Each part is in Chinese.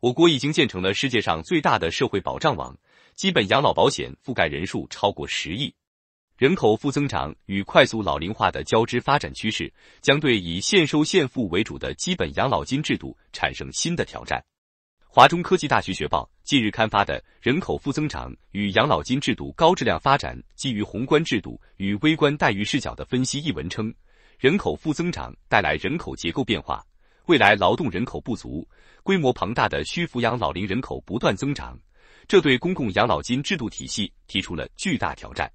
我国已经建成了世界上最大的社会保障网，基本养老保险覆盖人数超过十亿。人口负增长与快速老龄化的交织发展趋势，将对以现收现付为主的基本养老金制度产生新的挑战。华中科技大学学报近日刊发的《人口负增长与养老金制度高质量发展：基于宏观制度与微观待遇视角的分析》一文称，人口负增长带来人口结构变化。未来劳动人口不足，规模庞大的需扶养老龄人口不断增长，这对公共养老金制度体系提出了巨大挑战。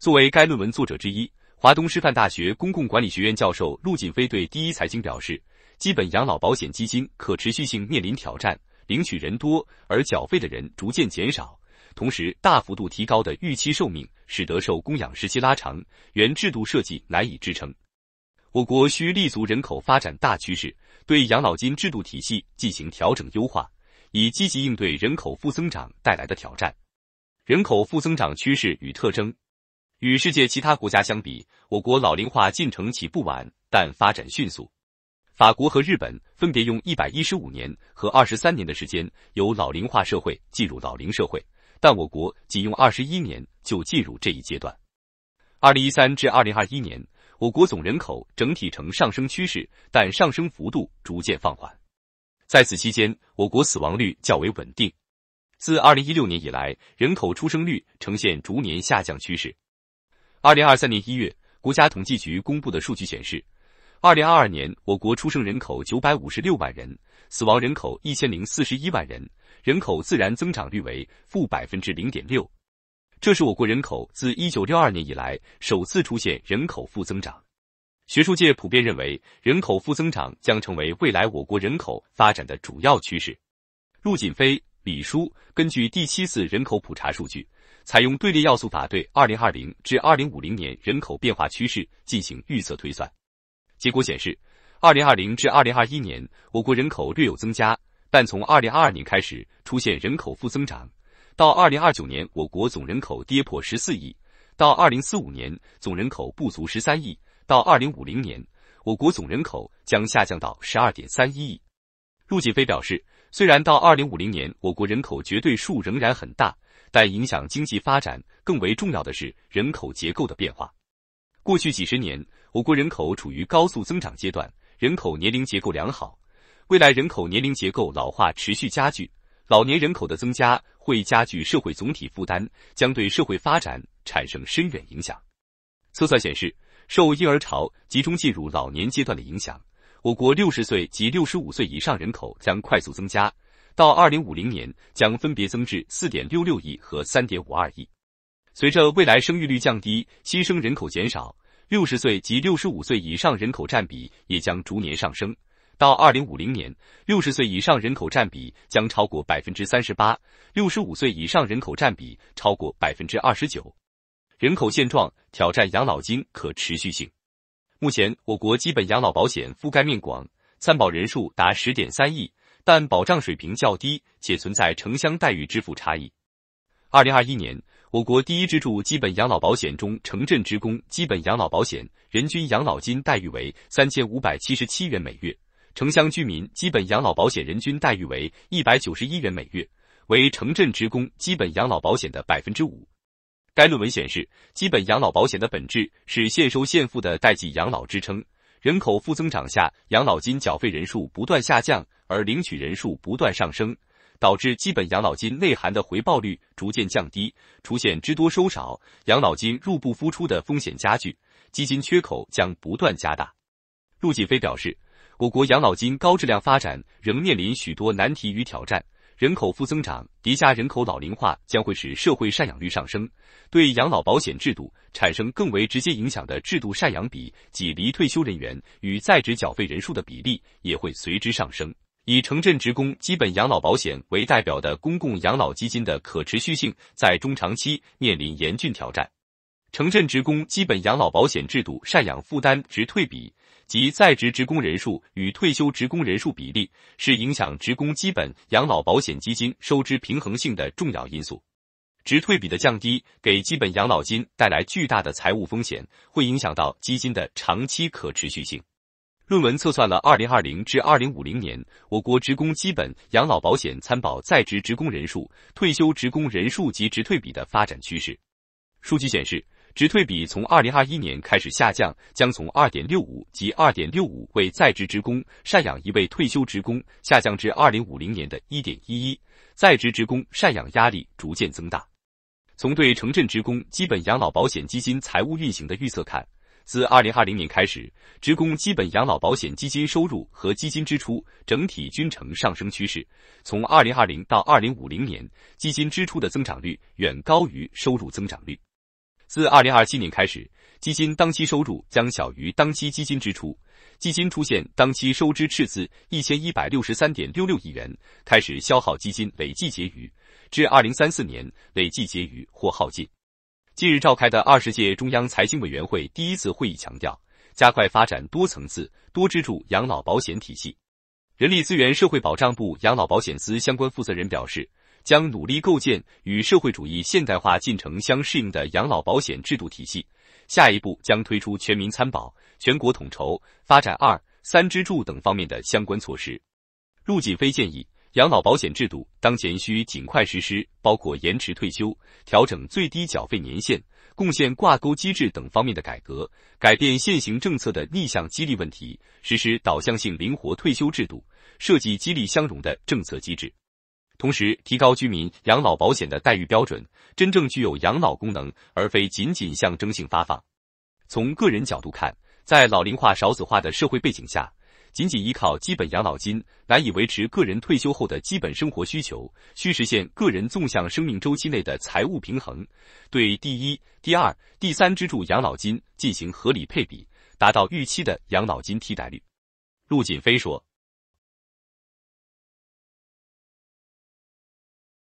作为该论文作者之一，华东师范大学公共管理学院教授陆锦飞对第一财经表示，基本养老保险基金可持续性面临挑战，领取人多而缴费的人逐渐减少，同时大幅度提高的预期寿命使得受供养时期拉长，原制度设计难以支撑。我国需立足人口发展大趋势。对养老金制度体系进行调整优化，以积极应对人口负增长带来的挑战。人口负增长趋势与特征，与世界其他国家相比，我国老龄化进程起步晚，但发展迅速。法国和日本分别用一百一十五年和二十三年的时间由老龄化社会进入老龄社会，但我国仅用二十一年就进入这一阶段。二零一三至二零二一年。我国总人口整体呈上升趋势，但上升幅度逐渐放缓。在此期间，我国死亡率较为稳定。自二零一六年以来，人口出生率呈现逐年下降趋势。二零二三年一月，国家统计局公布的数据显示，二零二二年我国出生人口九百五十六万人，死亡人口一千零四十一万人，人口自然增长率为负百分之零点六。这是我国人口自一九六二年以来首次出现人口负增长，学术界普遍认为，人口负增长将成为未来我国人口发展的主要趋势。陆锦飞、李舒根据第七次人口普查数据，采用对立要素法对二零二零至二零五零年人口变化趋势进行预测推算，结果显示，二零二零至二零二一年我国人口略有增加，但从二零二二年开始出现人口负增长。到二零二九年，我国总人口跌破十四亿；到二零四五年，总人口不足十三亿；到二零五零年，我国总人口将下降到十二点三一亿。陆锦飞表示，虽然到二零五零年我国人口绝对数仍然很大，但影响经济发展更为重要的是人口结构的变化。过去几十年，我国人口处于高速增长阶段，人口年龄结构良好；未来人口年龄结构老化持续加剧。老年人口的增加会加剧社会总体负担，将对社会发展产生深远影响。测算显示，受婴儿潮集中进入老年阶段的影响，我国六十岁及六十五岁以上人口将快速增加，到二零五零年将分别增至四点六六亿和三点五二亿。随着未来生育率降低、新生人口减少，六十岁及六十五岁以上人口占比也将逐年上升。到二零五零年，六十岁以上人口占比将超过百分之三十八，六十五岁以上人口占比超过百分之二十九。人口现状挑战养老金可持续性。目前，我国基本养老保险覆盖面广，参保人数达十点三亿，但保障水平较低，且存在城乡待遇支付差异。二零二一年，我国第一支柱基本养老保险中，城镇职工基本养老保险人均养老金待遇为三千五百七十七元每月。城乡居民基本养老保险人均待遇为一百九十一元每月，为城镇职工基本养老保险的百分之五。该论文显示，基本养老保险的本质是现收现付的代际养老支撑。人口负增长下，养老金缴费人数不断下降，而领取人数不断上升，导致基本养老金内涵的回报率逐渐降低，出现支多收少，养老金入不敷出的风险加剧，基金缺口将不断加大。陆继飞表示。我国养老金高质量发展仍面临许多难题与挑战。人口负增长叠加人口老龄化，将会使社会赡养率上升，对养老保险制度产生更为直接影响的制度赡养比及离退休人员与在职缴费人数的比例也会随之上升。以城镇职工基本养老保险为代表的公共养老基金的可持续性在中长期面临严峻挑战。城镇职工基本养老保险制度赡养负担值退比。及在职职工人数与退休职工人数比例是影响职工基本养老保险基金收支平衡性的重要因素。职退比的降低，给基本养老金带来巨大的财务风险，会影响到基金的长期可持续性。论文测算了二零二零至二零五零年我国职工基本养老保险参保在职职工人数、退休职工人数及职退比的发展趋势。数据显示。直退比从二零二一年开始下降，将从二点六五及二点六五为在职职工赡养一位退休职工，下降至二零五零年的一点一一，在职职工赡养压力逐渐增大。从对城镇职工基本养老保险基金财务运行的预测看，自二零二零年开始，职工基本养老保险基金收入和基金支出整体均呈上升趋势。从二零二零到二零五零年，基金支出的增长率远高于收入增长率。自二零二七年开始，基金当期收入将小于当期基金支出，基金出现当期收支赤字一千一百六十三点六六亿元，开始消耗基金累计结余，至二零三四年累计结余或耗尽。近日召开的二十届中央财经委员会第一次会议强调，加快发展多层次、多支柱养老保险体系。人力资源社会保障部养老保险司相关负责人表示。将努力构建与社会主义现代化进程相适应的养老保险制度体系。下一步将推出全民参保、全国统筹、发展二三支柱等方面的相关措施。陆锦飞建议，养老保险制度当前需尽快实施包括延迟退休、调整最低缴费年限、贡献挂钩机制等方面的改革，改变现行政策的逆向激励问题，实施导向性灵活退休制度，设计激励相容的政策机制。同时提高居民养老保险的待遇标准，真正具有养老功能，而非仅仅象征性发放。从个人角度看，在老龄化少子化的社会背景下，仅仅依靠基本养老金难以维持个人退休后的基本生活需求，需实现个人纵向生命周期内的财务平衡，对第一、第二、第三支柱养老金进行合理配比，达到预期的养老金替代率。陆锦飞说。